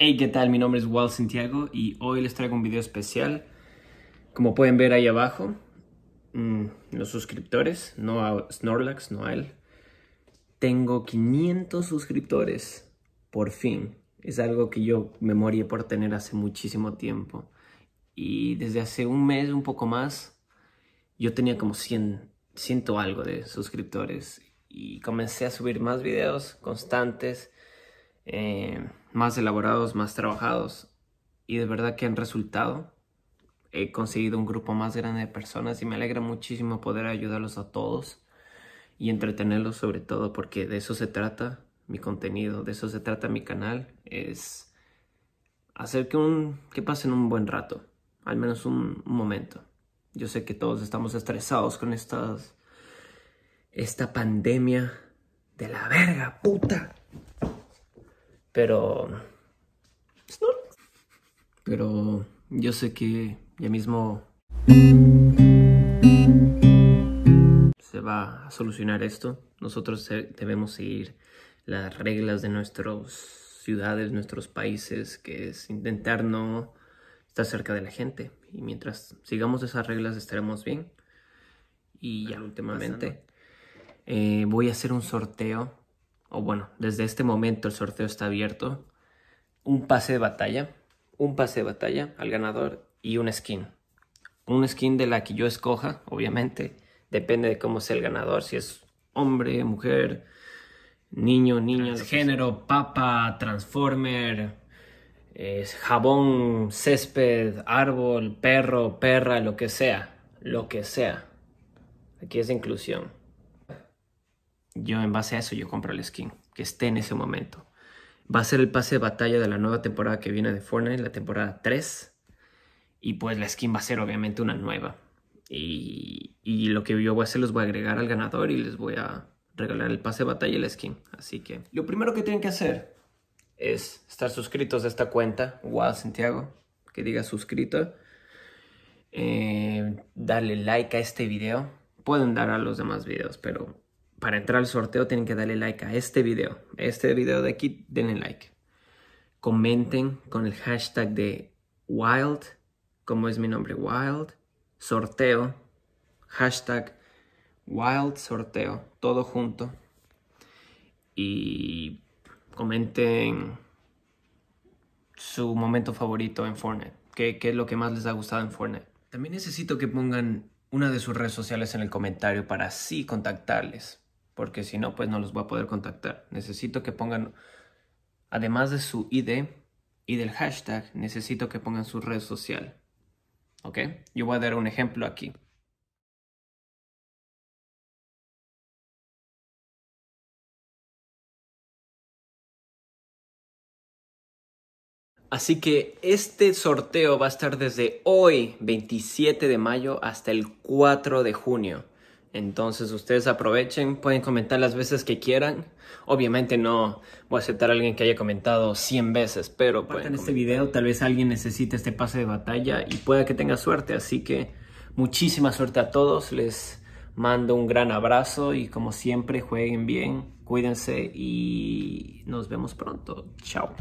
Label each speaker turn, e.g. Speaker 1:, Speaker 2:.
Speaker 1: Hey, ¿qué tal? Mi nombre es Walt Santiago y hoy les traigo un video especial. Como pueden ver ahí abajo, mm, los suscriptores, no a Snorlax, no a él. Tengo 500 suscriptores, por fin. Es algo que yo me morí por tener hace muchísimo tiempo. Y desde hace un mes, un poco más, yo tenía como 100, ciento algo de suscriptores. Y comencé a subir más videos constantes. Eh, más elaborados, más trabajados y de verdad que han resultado. He conseguido un grupo más grande de personas y me alegra muchísimo poder ayudarlos a todos y entretenerlos sobre todo porque de eso se trata mi contenido, de eso se trata mi canal, es hacer que, un, que pasen un buen rato, al menos un, momento. Yo sé que todos estamos estresados con estas, esta pandemia de la verga, puta. Pero... Pero yo sé que ya mismo se va a solucionar esto. Nosotros debemos seguir las reglas de nuestras ciudades, nuestros países, que es intentar no estar cerca de la gente. Y mientras sigamos esas reglas estaremos bien. Y ya últimamente eh, voy a hacer un sorteo o bueno, desde este momento el sorteo está abierto, un pase de batalla, un pase de batalla al ganador y un skin. Un skin de la que yo escoja, obviamente, depende de cómo sea el ganador, si es hombre, mujer, niño, niña, género, papa, transformer, jabón, césped, árbol, perro, perra, lo que sea, lo que sea. Aquí es inclusión yo en base a eso yo compro el skin que esté en ese momento. Va a ser el pase de batalla de la nueva temporada que viene de Fortnite, la temporada 3. Y pues la skin va a ser obviamente una nueva. Y, lo que yo voy a hacer los voy a agregar al ganador y les voy a regalar el pase de batalla y la skin. Así que lo primero que tienen que hacer es estar suscritos a esta cuenta, Wow Santiago, que diga suscrito. Eh, darle like a este video. Pueden dar a los demás videos, pero para entrar al sorteo tienen que darle like a este video. Este video de aquí, denle like. Comenten con el hashtag de Wild, como es mi nombre, Wild, sorteo, hashtag Wild Sorteo, todo junto. Y comenten su momento favorito en Fortnite. ¿Qué, ¿Qué, es lo que más les ha gustado en Fortnite? También necesito que pongan una de sus redes sociales en el comentario para así contactarles porque si no, pues no los voy a poder contactar. Necesito que pongan, además de su ID y del hashtag, necesito que pongan su red social. ¿Ok? Yo voy a dar un ejemplo aquí. Así que este sorteo va a estar desde hoy, 27 de mayo, hasta el 4 de junio. Entonces ustedes aprovechen, pueden comentar las veces que quieran. Obviamente no voy a aceptar a alguien que haya comentado 100 veces, pero pueden en este video tal vez alguien necesite este pase de batalla y pueda que tenga suerte. Así que muchísima suerte a todos. Les mando un gran abrazo y como siempre jueguen bien, cuídense y nos vemos pronto. Chao.